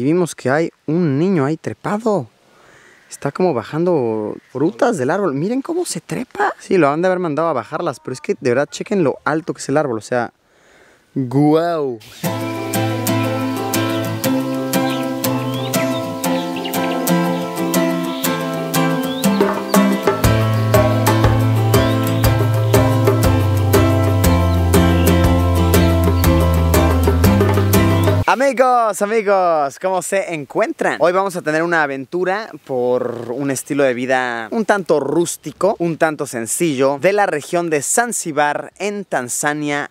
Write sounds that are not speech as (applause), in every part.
Y vimos que hay un niño ahí trepado. Está como bajando frutas del árbol. Miren cómo se trepa. Sí, lo han de haber mandado a bajarlas, pero es que de verdad chequen lo alto que es el árbol. O sea, ¡guau! Amigos, amigos, ¿cómo se encuentran? Hoy vamos a tener una aventura por un estilo de vida un tanto rústico, un tanto sencillo, de la región de Zanzibar en Tanzania,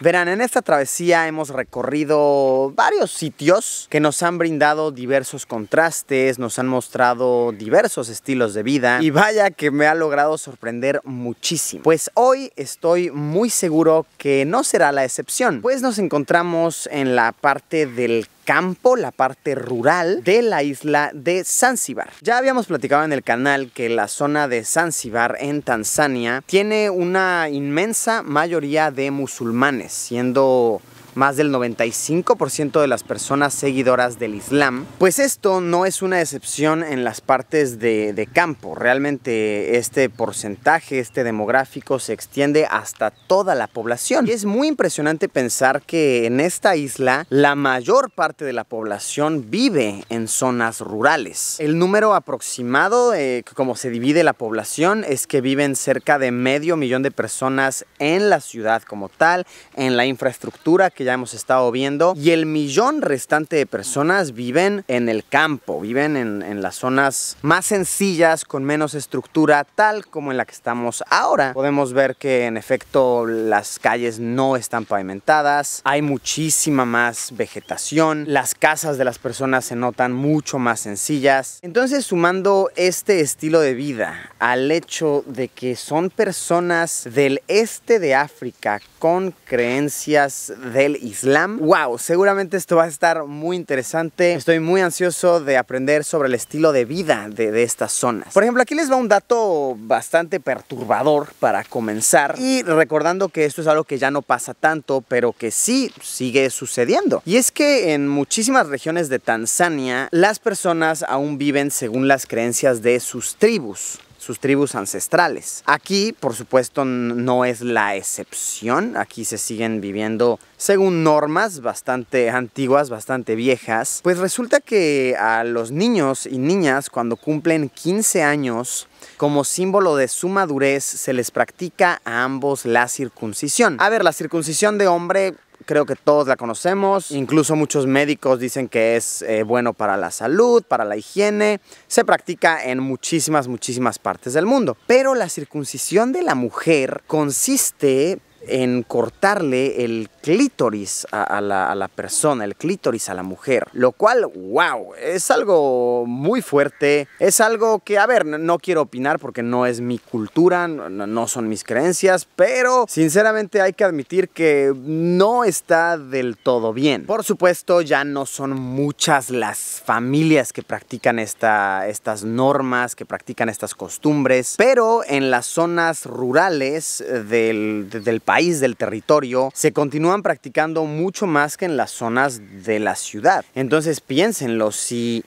Verán, en esta travesía hemos recorrido varios sitios que nos han brindado diversos contrastes, nos han mostrado diversos estilos de vida y vaya que me ha logrado sorprender muchísimo. Pues hoy estoy muy seguro que no será la excepción, pues nos encontramos en la parte del campo, la parte rural de la isla de Zanzibar. Ya habíamos platicado en el canal que la zona de Zanzibar, en Tanzania tiene una inmensa mayoría de musulmanes, siendo más del 95% de las personas seguidoras del Islam, pues esto no es una excepción en las partes de, campo. Realmente este porcentaje, este demográfico se extiende hasta toda la población. Y es muy impresionante pensar que en esta isla la mayor parte de la población vive en zonas rurales. El número aproximado, eh, como se divide la población, es que viven cerca de medio millón de personas en la ciudad como tal, en la infraestructura que hemos estado viendo. Y el millón restante de personas viven en el campo, viven en, en las zonas más sencillas, con menos estructura, tal como en la que estamos ahora. Podemos ver que en efecto las calles no están pavimentadas, hay muchísima más vegetación, las casas de las personas se notan mucho más sencillas. Entonces sumando este estilo de vida al hecho de que son personas del este de África con creencias del Islam. ¡Wow! Seguramente esto va a estar muy interesante. Estoy muy ansioso de aprender sobre el estilo de vida de, estas zonas. Por ejemplo, aquí les va un dato bastante perturbador para comenzar. Y recordando que esto es algo que ya no pasa tanto, pero que sí sigue sucediendo. Y es que en muchísimas regiones de Tanzania, las personas aún viven según las creencias de sus tribus sus tribus ancestrales. Aquí, por supuesto, no es la excepción. Aquí se siguen viviendo según normas bastante antiguas, bastante viejas. Pues resulta que a los niños y niñas cuando cumplen 15 años, como símbolo de su madurez, se les practica a ambos la circuncisión. A ver, la circuncisión de hombre creo que todos la conocemos, incluso muchos médicos dicen que es eh, bueno para la salud, para la higiene, se practica en muchísimas, muchísimas partes del mundo. Pero la circuncisión de la mujer consiste en cortarle el clítoris a, la, persona, el clítoris a la mujer. Lo cual, wow, es algo muy fuerte. Es algo que, a ver, no, quiero opinar porque no es mi cultura, no, son mis creencias, pero sinceramente hay que admitir que no está del todo bien. Por supuesto, ya no son muchas las familias que practican esta, estas normas, que practican estas costumbres, pero en las zonas rurales del país, del territorio, se continúa practicando mucho más que en las zonas de la ciudad. Entonces piénsenlo, si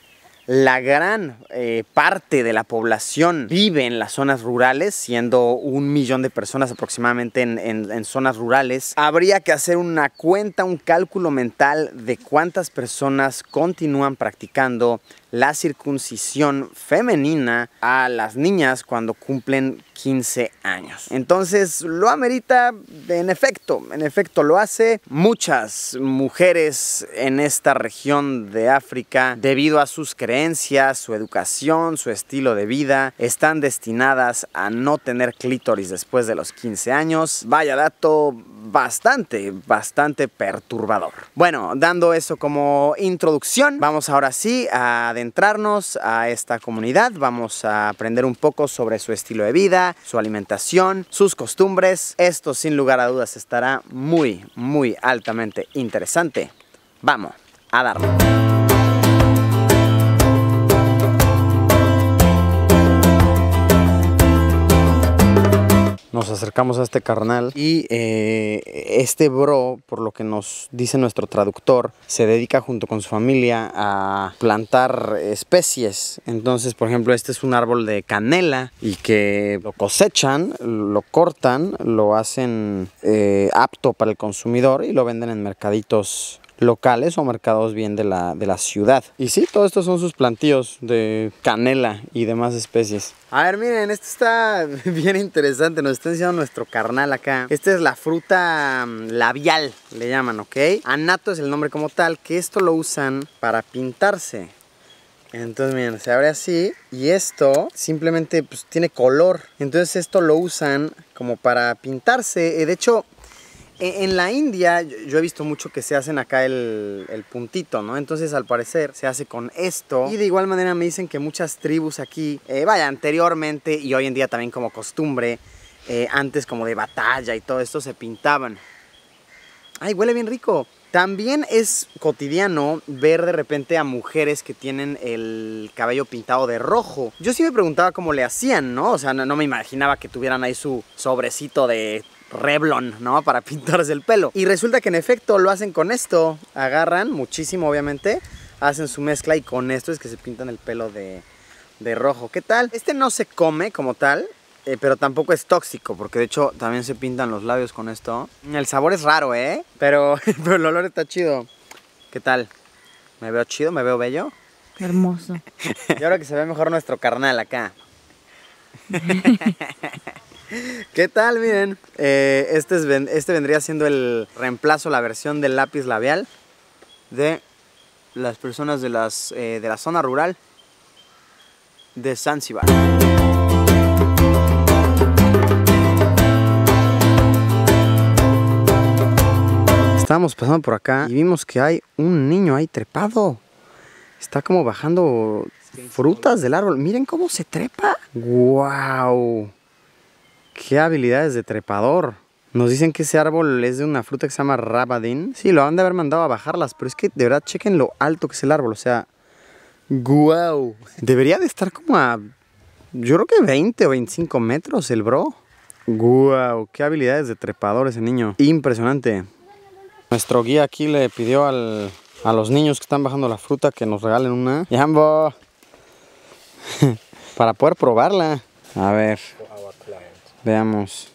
la gran eh, parte de la población vive en las zonas rurales, siendo un millón de personas aproximadamente en, en, zonas rurales, habría que hacer una cuenta, un cálculo mental de cuántas personas continúan practicando la circuncisión femenina a las niñas cuando cumplen 15 años. Entonces lo amerita, en efecto, en efecto lo hace. Muchas mujeres en esta región de África, debido a sus creencias, su educación, su estilo de vida, están destinadas a no tener clítoris después de los 15 años. Vaya dato bastante, bastante perturbador. Bueno, dando eso como introducción, vamos ahora sí a adentrarnos a esta comunidad, vamos a aprender un poco sobre su estilo de vida, su alimentación, sus costumbres. Esto sin lugar a dudas estará muy, muy altamente interesante. Vamos a darlo. nos acercamos a este carnal y eh, este bro, por lo que nos dice nuestro traductor, se dedica junto con su familia a plantar especies. Entonces, por ejemplo, este es un árbol de canela y que lo cosechan, lo cortan, lo hacen eh, apto para el consumidor y lo venden en mercaditos locales o mercados bien de la, de la ciudad. Y sí, todos estos son sus plantíos de canela y demás especies. A ver, miren, esto está (laughs) bien interesante, nos está enseñando nuestro carnal acá. Esta es la fruta mm, labial, le llaman, ¿ok? Anato es el nombre como tal, que esto lo usan para pintarse. Entonces, miren, se abre así y esto simplemente pues, tiene color. Entonces esto lo usan como para pintarse. Eh, de hecho, en la India yo he visto mucho que se hacen acá el, puntito, ¿no? Entonces al parecer se hace con esto. Y de igual manera me dicen que muchas tribus aquí, eh, vaya, anteriormente y hoy en día también como costumbre, eh, antes como de batalla y todo esto se pintaban. Ay, huele bien rico. También es cotidiano ver de repente a mujeres que tienen el cabello pintado de rojo. Yo sí me preguntaba cómo le hacían, ¿no? O sea, no me imaginaba que tuvieran ahí su sobrecito de Reblon, ¿no? Para (laughs) pintarse el pelo. Y resulta que en efecto lo hacen con esto. Agarran muchísimo, obviamente. Hacen su mezcla y con esto es que se pintan el pelo de, rojo. ¿Qué tal? Este no se come como tal. Eh, pero tampoco es tóxico, porque de hecho también se pintan los labios con esto. El sabor es raro, ¿eh? Pero, (laughs) pero el olor está chido. ¿Qué tal? ¿Me veo chido? ¿Me veo bello? Hermoso. (laughs) y ahora que se ve mejor nuestro carnal acá. ¿Qué tal? Miren, eh, este, es, este vendría siendo el reemplazo, la versión del lápiz labial de las personas de, las, eh, de la zona rural de Zanzibar. Estábamos pasando por acá y vimos que hay un niño ahí trepado. Está como bajando frutas del árbol. Miren cómo se trepa. Guau qué habilidades de trepador. Nos dicen que ese árbol es de una fruta que se llama rabadin. Sí, lo han de haber mandado a bajarlas, pero es que de verdad chequen lo alto que es el árbol. O sea, guau. Debería de estar como a, yo creo que 20 o 25 metros el bro. Guau, qué habilidades de trepador ese niño. Impresionante. Nuestro guía aquí le pidió a los niños que están bajando la fruta que nos regalen una. ¡Yambo! (laughs) Para poder probarla. A ver. Veamos.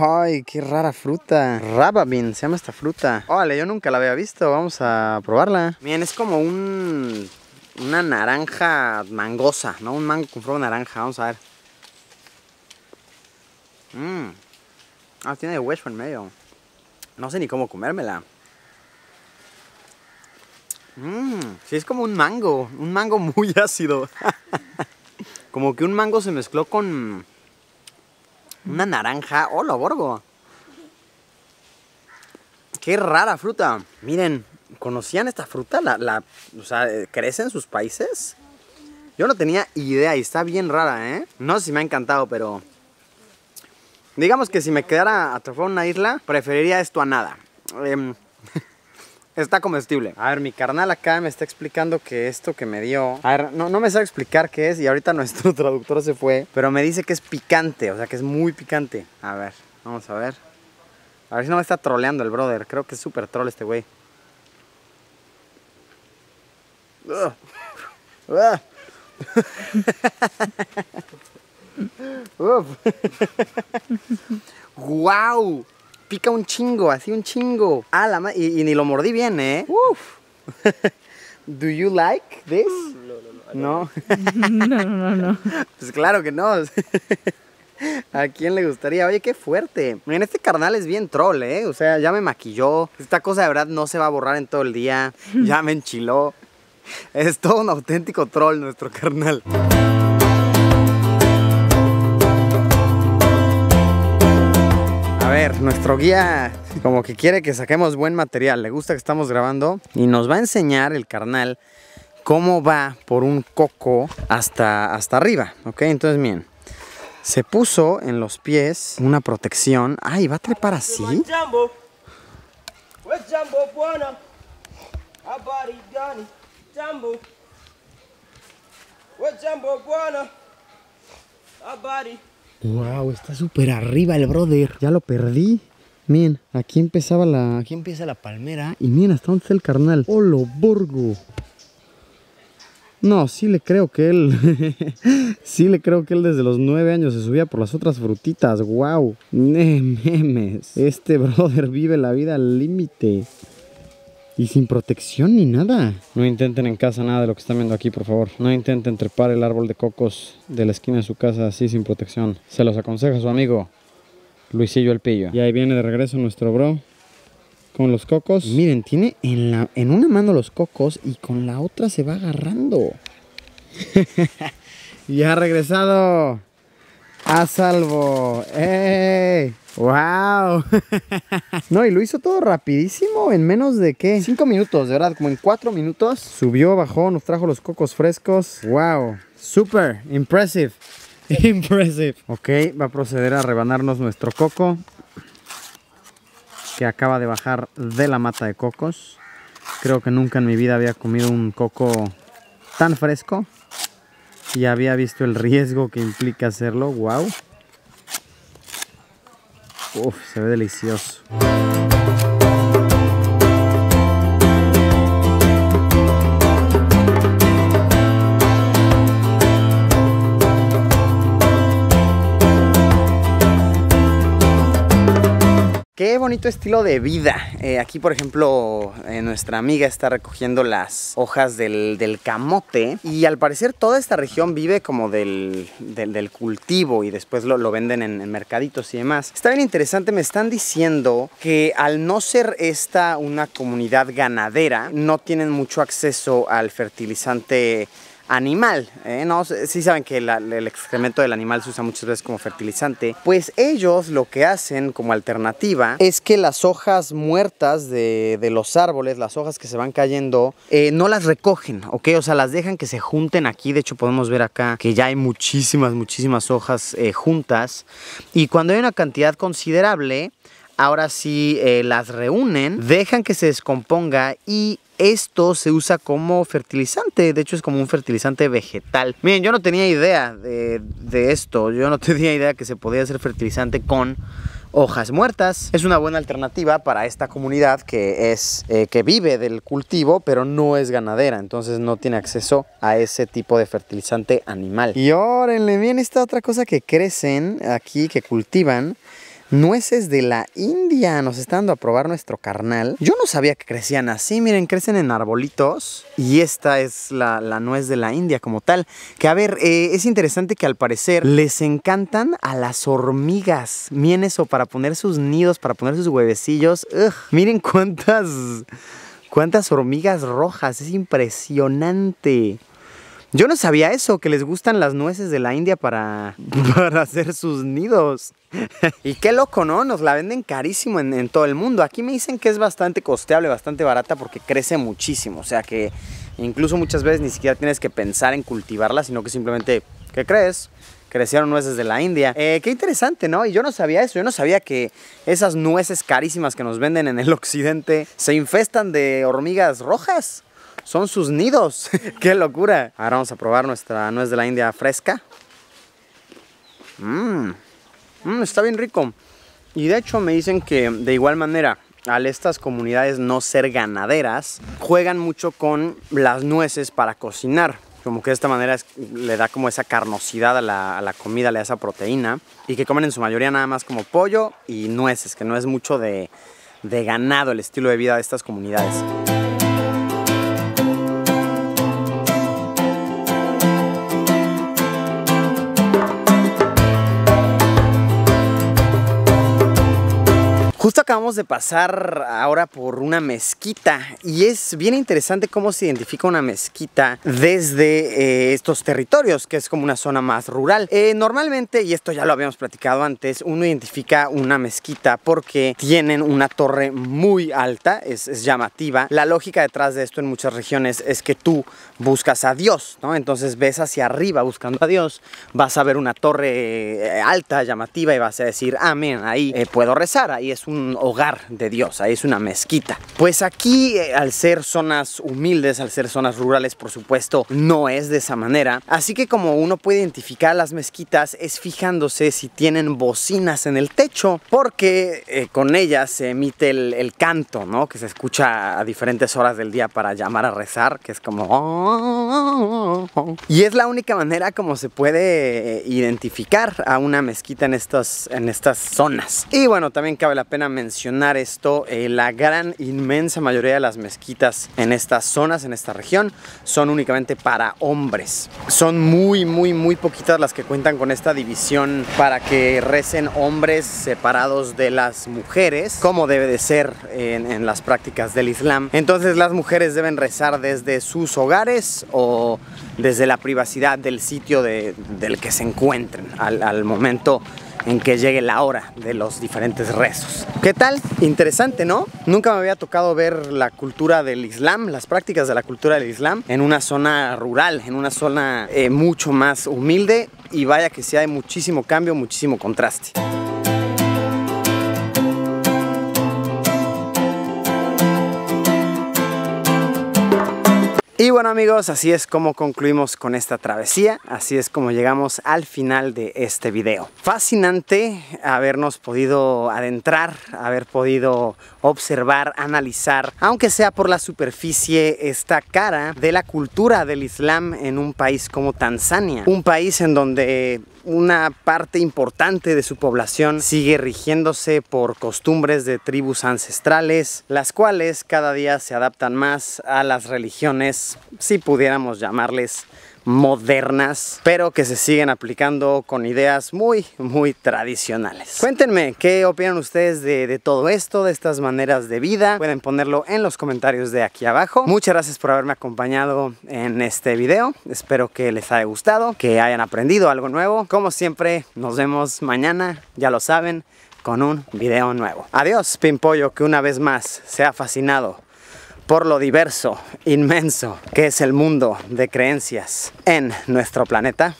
¡Ay, qué rara fruta! Rababin, se llama esta fruta. Órale, yo nunca la había visto, vamos a probarla. Miren, es como un... una naranja mangosa, ¿no? Un mango con forma naranja, vamos a ver. Mmm. Ah, tiene hueso en medio. No sé ni cómo comérmela. Mmm, sí, es como un mango, un mango muy (laughs) ácido. Como que un mango se mezcló con una naranja. ¡Hola, Borgo! ¡Qué rara fruta! Miren, ¿conocían esta fruta? La, ¿crece en sus países? Yo no tenía idea y está bien rara, ¿eh? No sé si me ha encantado, pero... Digamos que si me quedara atrapado en una isla, preferiría esto a nada. Em, está comestible. A ver, mi carnal acá me está explicando que esto que me dio... A ver, no, me sabe explicar qué es y ahorita (laughs) nuestro traductor se fue. Pero me dice que es picante, o sea que es muy picante. A ver, vamos a ver. A ver si no me está troleando el brother. Creo que es súper troll este güey. ¡Wow! (laughs) (laughs) pica un chingo, así un chingo. Ah, la y, ni lo mordí bien, ¿eh? Uf. (laughs) ¿Do you like this? Mm. (laughs) No, no, no. No, Pues claro que no. (laughs) ¿A quién le gustaría? Oye, qué fuerte. en este carnal es bien troll, ¿eh? O sea, ya me maquilló. Esta cosa de verdad no se va a borrar en todo el día. Ya me enchiló. Es todo un auténtico troll nuestro carnal. nuestro guía como que quiere que saquemos buen material, le gusta que estamos grabando y nos va a enseñar el carnal cómo va por un coco hasta, hasta arriba, ¿ok? Entonces, miren, se puso en los pies una protección. ¡Ay, va a trepar así! Wow, está súper arriba el brother. Ya lo perdí. Miren, aquí empezaba la. Aquí empieza la palmera. Y miren hasta dónde está el carnal. ¡Holo, oh, Borgo! No, sí le creo que él. (laughs) sí le creo que él desde los nueve años se subía por las otras frutitas. ¡Wow! ¡Memes! Este brother vive la vida al límite. Y sin protección ni nada. No intenten en casa nada de lo que están viendo aquí, por favor. No intenten trepar el árbol de cocos de la esquina de su casa así sin protección. Se los aconseja su amigo Luisillo el Pillo. Y ahí viene de regreso nuestro bro con los cocos. Miren, tiene en, en una mano los cocos y con la otra se va agarrando. (laughs) Y ha regresado. A salvo. ¡Ey! ¡Wow! (laughs) no, y lo hizo todo rapidísimo, en menos de qué? Cinco minutos, de verdad, como en cuatro minutos. Subió, bajó, nos trajo los cocos frescos. ¡Wow! Super, impressive. (laughs) Impressive. Ok, va a proceder a rebanarnos nuestro coco que acaba de bajar de la mata de cocos. Creo que nunca en mi vida había comido un coco tan fresco. Ya había visto el riesgo que implica hacerlo. ¡Wow! Uf, se ve delicioso. bonito estilo de vida. Eh, aquí, por ejemplo, eh, nuestra amiga está recogiendo las hojas del, camote y al parecer toda esta región vive como del, cultivo y después lo, lo venden en, en, mercaditos y demás. Está bien interesante, me están diciendo que al no ser esta una comunidad ganadera, no tienen mucho acceso al fertilizante animal, ¿eh? ¿no? Sí saben que el excremento del animal se usa muchas veces como fertilizante. Pues ellos lo que hacen como alternativa es que las hojas muertas de, los árboles, las hojas que se van cayendo, eh, no las recogen, ¿ok? O sea, las dejan que se junten aquí. De hecho, podemos ver acá que ya hay muchísimas, muchísimas hojas eh, juntas. Y cuando hay una cantidad considerable, ahora sí eh, las reúnen, dejan que se descomponga y esto se usa como fertilizante, de hecho es como un fertilizante vegetal. Miren, yo no tenía idea de, esto, yo no (laughs) tenía idea que se podía hacer fertilizante con hojas muertas. Es una buena alternativa para esta comunidad que, es, eh, que vive del cultivo, pero no es ganadera, entonces no tiene acceso a ese tipo de fertilizante animal. Y órenle, bien esta otra cosa que crecen aquí, que cultivan, nueces de la India. Nos están dando a probar nuestro carnal. Yo no sabía que crecían así. Miren, crecen en arbolitos. Y esta es la, nuez de la India como tal. Que a ver, eh, es interesante que al parecer les encantan a las hormigas. Miren eso, para poner sus nidos, para poner sus huevecillos. Ugh, miren cuántas... Cuántas hormigas rojas, es impresionante. Yo no sabía eso, que les gustan las nueces de la India para, (laughs) para hacer sus nidos. y qué loco, ¿no? Nos la venden carísimo en, todo el mundo. Aquí me dicen que es bastante costeable, bastante barata porque crece muchísimo. O sea que incluso muchas veces ni siquiera tienes que pensar en cultivarla, sino que simplemente, ¿qué crees? crecieron nueces de la India. Eh, qué interesante, ¿no? Y yo no sabía eso, yo no sabía que esas nueces carísimas que nos venden en el (laughs) occidente se infestan de hormigas rojas son sus nidos. (laughs) ¡Qué locura! Ahora vamos a probar nuestra nuez de la India fresca. Mmm. mmm, está bien rico. Y de hecho me dicen que de igual manera al estas comunidades no ser ganaderas, juegan mucho con las nueces para cocinar. Como que de esta manera le da como esa carnosidad a la, comida, le da esa proteína. Y que comen en su mayoría nada más como pollo y nueces, que no es mucho de ganado el estilo de vida de estas comunidades. acabamos de pasar ahora por una mezquita y es bien interesante cómo se identifica una mezquita desde eh, estos territorios, que es como una zona más rural. Eh, normalmente, y esto ya lo habíamos platicado antes, uno identifica una mezquita porque tienen una torre muy alta, es, llamativa. La lógica detrás de esto en muchas regiones es que tú buscas a Dios, ¿no? Entonces ves hacia arriba buscando a Dios, vas a ver una torre eh, alta, llamativa y vas a decir, amén, ahí puedo rezar, ahí es un hogar de Dios, ahí es una mezquita. Pues aquí, eh, al ser zonas humildes, al ser zonas rurales, por supuesto, no es de esa manera. Así que como uno puede identificar las mezquitas es fijándose si tienen bocinas en el techo, porque eh, con ellas se emite el, canto, ¿no? Que se escucha a diferentes horas del día para llamar a rezar, que es como... Y es la única manera como se puede eh, identificar a una mezquita en estas, en estas zonas. Y bueno, también cabe la pena mencionar mencionar esto, eh, la gran inmensa mayoría de las mezquitas en estas zonas, en esta región, son únicamente para hombres. Son muy, muy, muy poquitas las que cuentan con esta división para que recen hombres separados de las mujeres, como debe de ser en, las prácticas del Islam. Entonces las mujeres deben rezar desde sus hogares o desde la privacidad del sitio del que se encuentren al momento en que llegue la hora de los diferentes rezos. ¿Qué tal? Interesante, ¿no? Nunca me había tocado ver la cultura del Islam, las prácticas de la cultura del Islam, en una zona rural, en una zona eh, mucho más humilde y vaya que sí hay muchísimo cambio, muchísimo contraste. bueno amigos, así es como concluimos con esta travesía, así es como llegamos al final de este video. Fascinante habernos podido adentrar, haber podido observar, analizar, aunque sea por la superficie, esta cara de la cultura del Islam en un país como Tanzania. Un país en donde una parte importante de su población sigue rigiéndose por costumbres de tribus ancestrales, las cuales cada día se adaptan más a las religiones, si pudiéramos llamarles modernas, pero que se siguen aplicando con ideas muy, muy tradicionales. Cuéntenme, ¿qué opinan ustedes de, todo esto, de estas maneras de vida? Pueden ponerlo en los comentarios de aquí abajo. Muchas gracias por haberme acompañado en este video. Espero que les haya gustado, que hayan aprendido algo nuevo. Como siempre, nos vemos mañana, ya lo saben, con un video nuevo. Adiós, Pimpollo, que una vez más sea fascinado por lo diverso, inmenso que es el mundo de creencias en nuestro planeta.